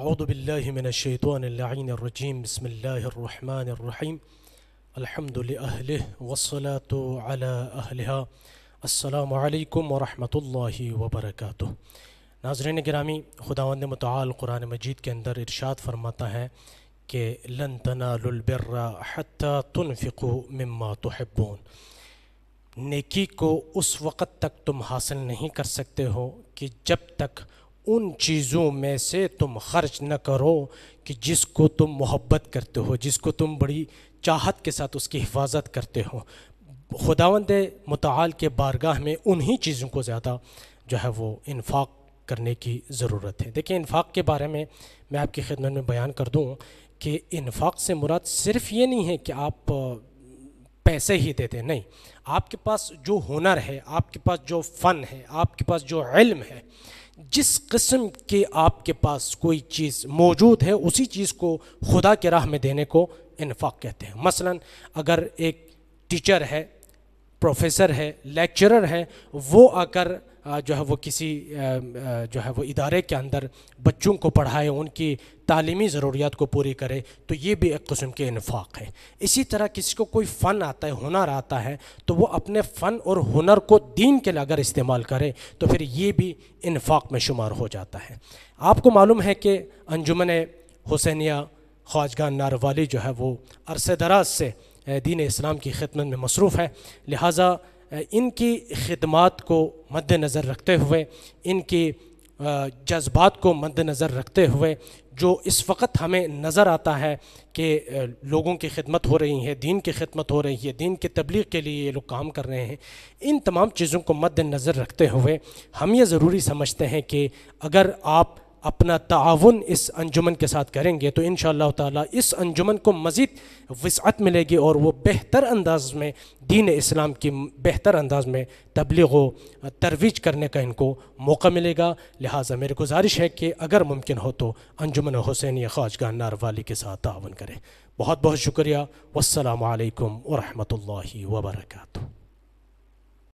أعوذ بالله من الشيطان اللعين الرجيم بسم الله الرحمن الرحيم الحمد لأهله والصلاة على أهلها السلام عليكم ورحمة الله وبركاته नाजरन ग्रामी खुदावंद मताल कुरान मजीद के अंदर इरशाद फरमाता है कि लन तनालबिर्रा हती तुनफ़िको मम्मा तोहब्बोन नेकी को उस वक़्त तक तुम हासिल नहीं कर सकते हो कि जब तक उन चीज़ों में से तुम खर्च न करो कि जिसको तुम मोहब्बत करते हो जिसको तुम बड़ी चाहत के साथ उसकी हिफाजत करते हो खुदावंद मताल के बारगाह में उन्हीं चीज़ों को ज़्यादा जो है वो इन्फाक करने की ज़रूरत है देखिए इन्फाक के बारे में मैं आपकी खिदमत में बयान कर दूँ कि इन्फाक से मुराद सिर्फ़ ये नहीं है कि आप पैसे ही देते नहीं आपके पास जो हुनर है आपके पास जो फ़न है आपके पास जो इल्म है जिस किस्म के आपके पास कोई चीज़ मौजूद है उसी चीज़ को खुदा के राह में देने को इनफाक़ कहते हैं मसलन अगर एक टीचर है प्रोफेसर है लेक्चरर है वो आकर जो है वो किसी जो है वो इदारे के अंदर बच्चों को पढ़ाए उनकी तालीमी ज़रूरियात को पूरी करे तो ये भी एक कस्म के इनफाक़ है इसी तरह किसी को कोई फ़न आता है हुनर आता है तो वो अपने फ़न और हुनर को दीन के लिए अगर इस्तेमाल करे तो फिर ये भी इनफाक़ में शुमार हो जाता है आपको मालूम है कि अंजुमन हुसैनिया ख्वाजगान नारवाली जो है वो अरसे दराज से दीन इस्लाम की खिदमत में मसरूफ़ है लिहाजा इनकी खिदमत को मद्द नज़र रखते हुए इनकी जज्बात को मद्दनज़र नज़र रखते हुए जो इस वक्त हमें नज़र आता है कि लोगों की खिदमत हो रही है दीन की खिदमत हो रही है दीन के तबलीग के लिए ये लोग काम कर रहे हैं इन तमाम चीज़ों को मद्दनज़र रखते हुए हम ये ज़रूरी समझते हैं कि अगर आप अपना ताउन इस अंजुमन के साथ करेंगे तो इन ताला इस अंजुमन को मज़ीद वसअत मिलेगी और वो बेहतर अंदाज में दीन इस्लाम की बेहतर अंदाज में तबलीग व तरवीज करने का इनको मौका मिलेगा लिहाजा मेरी गुजारिश है कि अगर मुमकिन हो तो अंजुमन हुसैनी ख्वाजगा नारवाली के साथ ताउन करें बहुत बहुत शुक्रिया वालकम वरहमल वर्का